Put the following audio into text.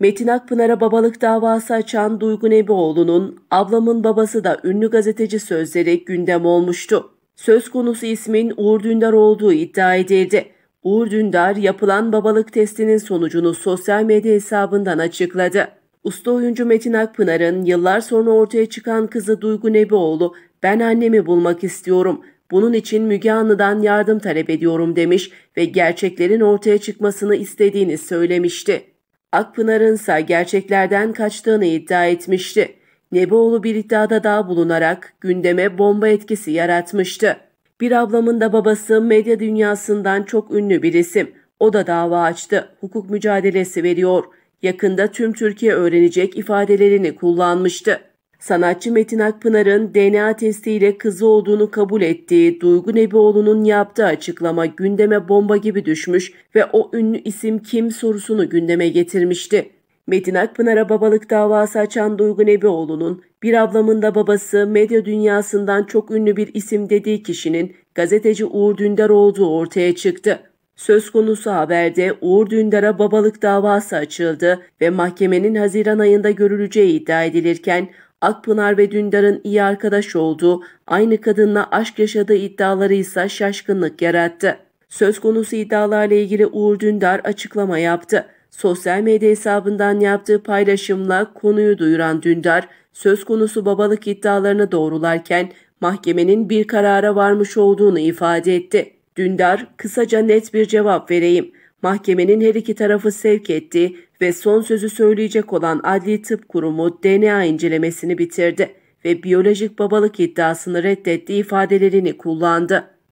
Metin Akpınar'a babalık davası açan Duygu Nebioğlu'nun ablamın babası da ünlü gazeteci sözleri gündem olmuştu. Söz konusu ismin Uğur Dündar olduğu iddia edildi. Uğur Dündar yapılan babalık testinin sonucunu sosyal medya hesabından açıkladı. Usta oyuncu Metin Akpınar'ın yıllar sonra ortaya çıkan kızı Duygu Nebioğlu, ben annemi bulmak istiyorum, bunun için Müge Anlı'dan yardım talep ediyorum demiş ve gerçeklerin ortaya çıkmasını istediğini söylemişti. Akpınar'ın ise gerçeklerden kaçtığını iddia etmişti. Neboğlu bir iddiada daha bulunarak gündeme bomba etkisi yaratmıştı. Bir ablamın da babası medya dünyasından çok ünlü bir isim. O da dava açtı. Hukuk mücadelesi veriyor. Yakında tüm Türkiye öğrenecek ifadelerini kullanmıştı. Sanatçı Metin Akpınar'ın DNA testiyle kızı olduğunu kabul ettiği Duygu Nebioğlu'nun yaptığı açıklama gündeme bomba gibi düşmüş ve o ünlü isim kim sorusunu gündeme getirmişti. Metin Akpınar'a babalık davası açan Duygu Nebioğlu'nun bir ablamın da babası medya dünyasından çok ünlü bir isim dediği kişinin gazeteci Uğur Dündar olduğu ortaya çıktı. Söz konusu haberde Uğur Dündar'a babalık davası açıldı ve mahkemenin Haziran ayında görüleceği iddia edilirken Akpınar ve Dündar'ın iyi arkadaş olduğu, aynı kadınla aşk yaşadığı iddiaları ise şaşkınlık yarattı. Söz konusu iddialarla ilgili Uğur Dündar açıklama yaptı. Sosyal medya hesabından yaptığı paylaşımla konuyu duyuran Dündar, söz konusu babalık iddialarını doğrularken mahkemenin bir karara varmış olduğunu ifade etti. Dündar, kısaca net bir cevap vereyim. Mahkemenin her iki tarafı sevk etti ve son sözü söyleyecek olan Adli Tıp Kurumu DNA incelemesini bitirdi ve biyolojik babalık iddiasını reddettiği ifadelerini kullandı.